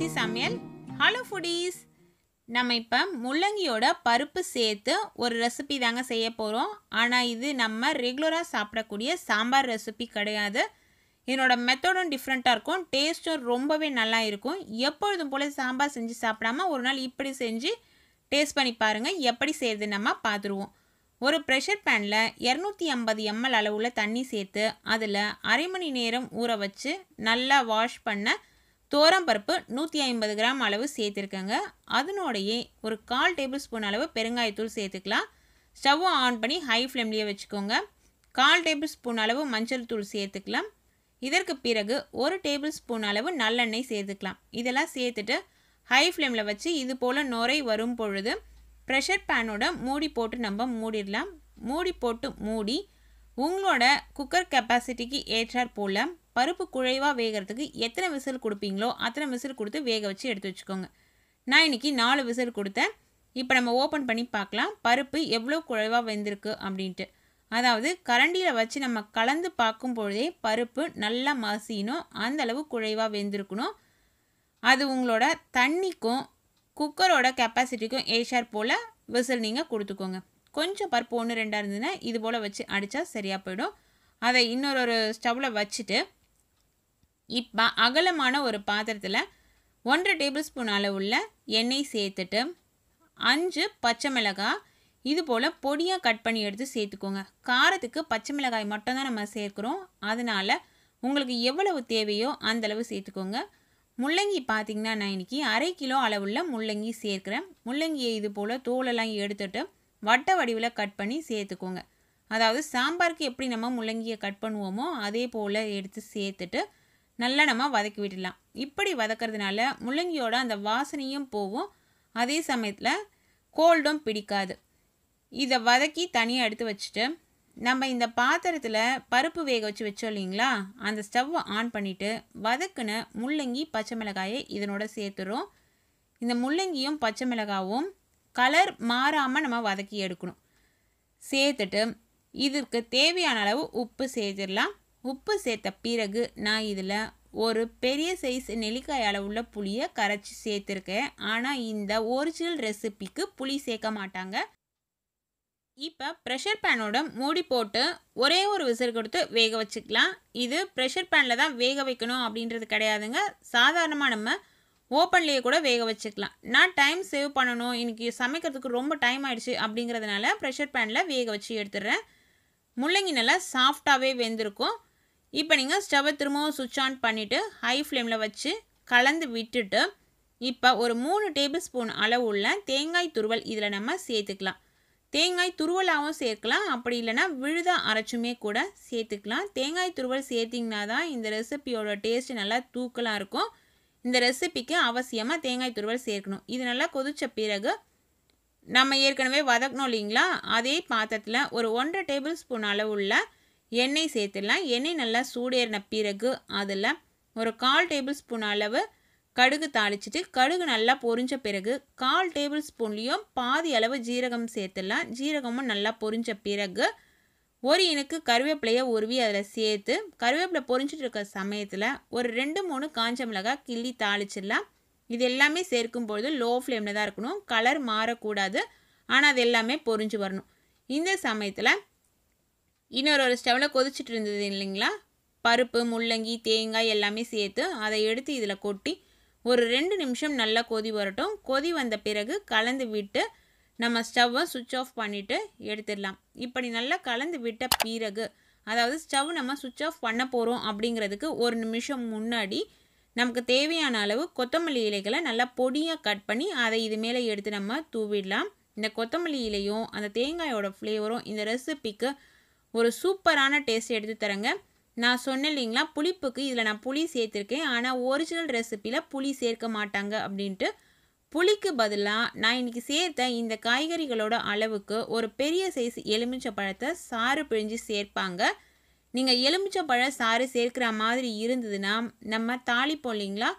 ருசி சமையல் hello foodies நம்ம இப்போ முள்ளங்கியோட பருப்பு சேர்த்து ஒரு ரெசிபி தாங்க செய்ய போகிறோம் ஆனால் இது நம்ம ரெகுலராக சாப்பிடக்கூடிய சாம்பார் ரெசிபி கிடையாது இதனோட மெத்தடும் டிஃப்ரெண்ட்டாக இருக்கும் டேஸ்ட்டும் ரொம்பவே நல்லா இருக்கும் எப்பொழுதும் போல் சாம்பார் செஞ்சு சாப்பிடாம ஒரு நாள் இப்படி செஞ்சு டேஸ்ட் பண்ணி பாருங்கள் எப்படி செய்யுது நம்ம பார்த்துருவோம் ஒரு ப்ரெஷர் பேனில் இரநூத்தி ஐம்பது எம்எல் அளவுள்ள தண்ணி சேர்த்து அதில் அரை மணி நேரம் ஊற வச்சு நல்லா வாஷ் பண்ண பருப்பு நூற்றி ஐம்பது கிராம் அளவு சேர்த்துருக்கேங்க அதனோடையே ஒரு கால் டேபிள் ஸ்பூன் அளவு பெருங்காயத்தூள் சேர்த்துக்கலாம் ஸ்டவ்வை ஆன் பண்ணி ஹை ஃப்ளேம்லேயே வச்சுக்கோங்க கால் டேபிள் ஸ்பூன் அளவு மஞ்சள் தூள் சேர்த்துக்கலாம் இதற்கு பிறகு ஒரு டேபிள் ஸ்பூன் அளவு நல்லெண்ணெய் சேர்த்துக்கலாம் இதெல்லாம் சேர்த்துட்டு ஹை ஃப்ளேமில் வச்சு இது போல் நுரை வரும் பொழுது ப்ரெஷர் பேனோட மூடி போட்டு நம்ம மூடிடலாம் மூடி போட்டு மூடி உங்களோட குக்கர் கெப்பாசிட்டிக்கு ஏற்றாற் போல் பருப்பு குழைவாக வேகிறதுக்கு எத்தனை விசில் கொடுப்பீங்களோ அத்தனை விசில் கொடுத்து வேக வச்சு எடுத்து வச்சுக்கோங்க நான் இன்றைக்கி நாலு விசில் கொடுத்தேன் இப்போ நம்ம ஓப்பன் பண்ணி பார்க்கலாம் பருப்பு எவ்வளோ குழைவாக வெந்திருக்கு அப்படின்ட்டு அதாவது கரண்டியில் வச்சு நம்ம கலந்து பார்க்கும் பொழுதே பருப்பு நல்லா மசினும் அந்தளவு குழைவாக வெந்திருக்கணும் அது உங்களோட தண்ணிக்கும் குக்கரோட கெப்பாசிட்டிக்கும் ஏஷார் போல் விசில் நீங்கள் கொடுத்துக்கோங்க கொஞ்சம் பருப்பு ஒன்று ரெண்டாக இருந்ததுன்னா இது போல் வச்சு அடித்தா சரியாக போயிடும் அதை இன்னொரு ஒரு ஸ்டவ்வில் வச்சுட்டு இப்போ அகலமான ஒரு பாத்திரத்தில் ஒன்றரை டேபிள் ஸ்பூன் அளவுள்ள எண்ணெய் சேர்த்துட்டு அஞ்சு பச்சை மிளகாய் இது போல் பொடியாக கட் பண்ணி எடுத்து சேர்த்துக்கோங்க காரத்துக்கு பச்சை மிளகாய் மட்டும்தான் நம்ம சேர்க்குறோம் அதனால் உங்களுக்கு எவ்வளவு தேவையோ அந்தளவு சேர்த்துக்கோங்க முள்ளங்கி பார்த்திங்கன்னா நான் இன்றைக்கி அரை கிலோ அளவுள்ள முள்ளங்கி சேர்க்குறேன் முள்ளங்கியை இது போல் தோலெல்லாம் எடுத்துட்டு வட்ட வடிவில் கட் பண்ணி சேர்த்துக்கோங்க அதாவது சாம்பாருக்கு எப்படி நம்ம முள்ளங்கியை கட் பண்ணுவோமோ அதே போல் எடுத்து சேர்த்துட்டு நல்லா நம்ம வதக்கி விடலாம் இப்படி வதக்கிறதுனால முள்ளங்கியோட அந்த வாசனையும் போகும் அதே சமயத்தில் கோல்டும் பிடிக்காது இதை வதக்கி தனியாக எடுத்து வச்சுட்டு நம்ம இந்த பாத்திரத்தில் பருப்பு வேக வச்சு வச்சோம் இல்லைங்களா அந்த ஸ்டவ்வை ஆன் பண்ணிவிட்டு வதக்குன முள்ளங்கி பச்சை மிளகாயை இதனோட சேர்த்துடும் இந்த முள்ளங்கியும் பச்சை மிளகாவும் கலர் மாறாமல் நம்ம வதக்கி எடுக்கணும் சேர்த்துட்டு இதற்கு தேவையான அளவு உப்பு சேர்த்துடலாம் உப்பு சேர்த்த பிறகு நான் இதில் ஒரு பெரிய சைஸ் நெல்லிக்காய் அளவுள்ள புளியை கரைச்சி சேர்த்துருக்கேன் ஆனால் இந்த ஒரிஜினல் ரெசிபிக்கு புளி சேர்க்க மாட்டாங்க இப்போ ப்ரெஷர் பேனோட மூடி போட்டு ஒரே ஒரு விசில் கொடுத்து வேக வச்சுக்கலாம் இது ப்ரெஷர் பேனில் தான் வேக வைக்கணும் அப்படின்றது கிடையாதுங்க சாதாரணமாக நம்ம ஓப்பன்லேயே கூட வேக வச்சுக்கலாம் நான் டைம் சேவ் பண்ணணும் இன்றைக்கி சமைக்கிறதுக்கு ரொம்ப டைம் ஆகிடுச்சு அப்படிங்கிறதுனால ப்ரெஷர் பேனில் வேக வச்சு எடுத்துடுறேன் முள்ளங்கி நல்லா சாஃப்டாகவே வெந்திருக்கும் இப்போ நீங்கள் ஸ்டவ்வை திரும்பவும் சுவிட்ச் ஆன் பண்ணிவிட்டு ஹை ஃப்ளேமில் வச்சு கலந்து விட்டுட்டு இப்போ ஒரு மூணு டேபிள் ஸ்பூன் அளவு தேங்காய் துருவல் இதில் நம்ம சேர்த்துக்கலாம் தேங்காய் துருவலாகவும் சேர்க்கலாம் அப்படி இல்லைனா விழுதாக அரைச்சுமே கூட சேர்த்துக்கலாம் தேங்காய் துருவல் சேர்த்திங்கன்னா தான் இந்த ரெசிபியோட டேஸ்ட் நல்லா தூக்கலாக இருக்கும் இந்த ரெசிபிக்கு அவசியமாக தேங்காய் துருவல் சேர்க்கணும் இது நல்லா கொதித்த பிறகு நம்ம ஏற்கனவே வதக்கணும் இல்லைங்களா அதே பாத்திரத்தில் ஒரு ஒன்றரை டேபிள் ஸ்பூன் அளவுள்ள எண்ணெய் சேர்த்துடலாம் எண்ணெய் நல்லா சூடேறின பிறகு அதில் ஒரு கால் டேபிள் ஸ்பூன் அளவு கடுகு தாளிச்சிட்டு கடுகு நல்லா பொரிஞ்ச பிறகு கால் டேபிள் ஸ்பூன்லேயும் பாதி அளவு ஜீரகம் சேர்த்துடலாம் ஜீரகமும் நல்லா பொரிஞ்ச பிறகு ஒரு இனக்கு கருவேப்பிலையை உருவி அதில் சேர்த்து கருவேப்பிலை பொறிஞ்சிட்டு இருக்க சமயத்தில் ஒரு ரெண்டு மூணு காஞ்ச மிளகாய் கிள்ளி தாளிச்சிடலாம் இது எல்லாமே சேர்க்கும் பொழுது லோ ஃப்ளேமில் தான் இருக்கணும் கலர் மாறக்கூடாது ஆனால் அது எல்லாமே பொரிஞ்சு வரணும் இந்த சமயத்தில் இன்னொரு ஒரு ஸ்டவ்வில் கொதிச்சுட்டு இருந்தது இல்லைங்களா பருப்பு முள்ளங்கி தேங்காய் எல்லாமே சேர்த்து அதை எடுத்து இதில் கொட்டி ஒரு ரெண்டு நிமிஷம் நல்லா கொதி வரட்டும் கொதி வந்த பிறகு கலந்து விட்டு நம்ம ஸ்டவ்வை சுவிட்ச் ஆஃப் பண்ணிவிட்டு எடுத்துடலாம் இப்படி நல்லா கலந்து விட்ட பிறகு அதாவது ஸ்டவ் நம்ம சுவிட்ச் ஆஃப் பண்ண போகிறோம் அப்படிங்கிறதுக்கு ஒரு நிமிஷம் முன்னாடி நமக்கு தேவையான அளவு கொத்தமல்லி இலைகளை நல்லா பொடியாக கட் பண்ணி அதை இது மேலே எடுத்து நம்ம தூவிடலாம் இந்த கொத்தமல்லி இலையும் அந்த தேங்காயோட ஃப்ளேவரும் இந்த ரெசிபிக்கு ஒரு சூப்பரான டேஸ்ட் எடுத்து தரேங்க நான் சொன்னேன் இல்லைங்களா புளிப்புக்கு இதில் நான் புளி சேர்த்துருக்கேன் ஆனால் ஒரிஜினல் ரெசிப்பியில் புளி சேர்க்க மாட்டாங்க அப்படின்ட்டு புளிக்கு பதிலாக நான் இன்றைக்கி சேர்த்த இந்த காய்கறிகளோட அளவுக்கு ஒரு பெரிய சைஸ் எலுமிச்சை பழத்தை சாறு பிழிஞ்சு சேர்ப்பாங்க நீங்கள் எலுமிச்சை பழம் சாறு சேர்க்கிற மாதிரி இருந்ததுன்னா நம்ம தாளிப்போம் இல்லைங்களா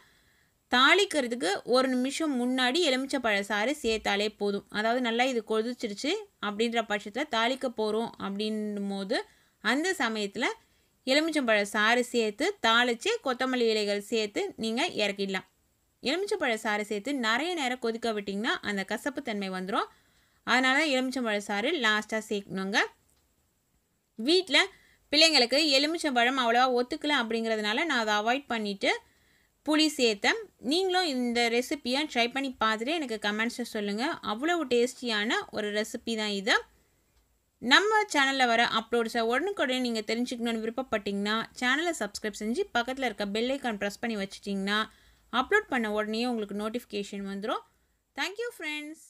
தாளிக்கிறதுக்கு ஒரு நிமிஷம் முன்னாடி எலுமிச்சப்பழ சாறு சேர்த்தாலே போதும் அதாவது நல்லா இது கொதிச்சிருச்சு அப்படின்ற பட்சத்தில் தாளிக்க போகிறோம் அப்படின் போது அந்த சமயத்தில் எலுமிச்சம்பழ சாறு சேர்த்து தாளித்து கொத்தமல்லி இலைகள் சேர்த்து நீங்கள் இறக்கிடலாம் எலுமிச்சம்பழ சாறு சேர்த்து நிறைய நேரம் கொதிக்க விட்டிங்கன்னா அந்த கசப்புத்தன்மை வந்துடும் அதனால தான் எலுமிச்சம்பழ சாறு லாஸ்ட்டாக சேர்க்கணுங்க வீட்டில் பிள்ளைங்களுக்கு எலுமிச்சம்பழம் அவ்வளோவா ஒத்துக்கலை அப்படிங்கிறதுனால நான் அதை அவாய்ட் பண்ணிவிட்டு புளி சேத்தம் நீங்களும் இந்த ரெசிப்பியை ட்ரை பண்ணி பார்த்துட்டு எனக்கு கமெண்ட்ஸில் சொல்லுங்கள் அவ்வளோ டேஸ்டியான ஒரு ரெசிபி தான் இது நம்ம சேனலில் வர அப்லோட்ஸை உடனுக்குடனே நீங்கள் தெரிஞ்சுக்கணும்னு விருப்பப்பட்டிங்கன்னா சேனலை சப்ஸ்கிரைப் செஞ்சு பக்கத்தில் இருக்க பெல்லைக்கான் ப்ரெஸ் பண்ணி வச்சுட்டிங்கன்னா அப்லோட் பண்ண உடனே உங்களுக்கு நோட்டிஃபிகேஷன் வந்துடும் தேங்க்யூ ஃப்ரெண்ட்ஸ்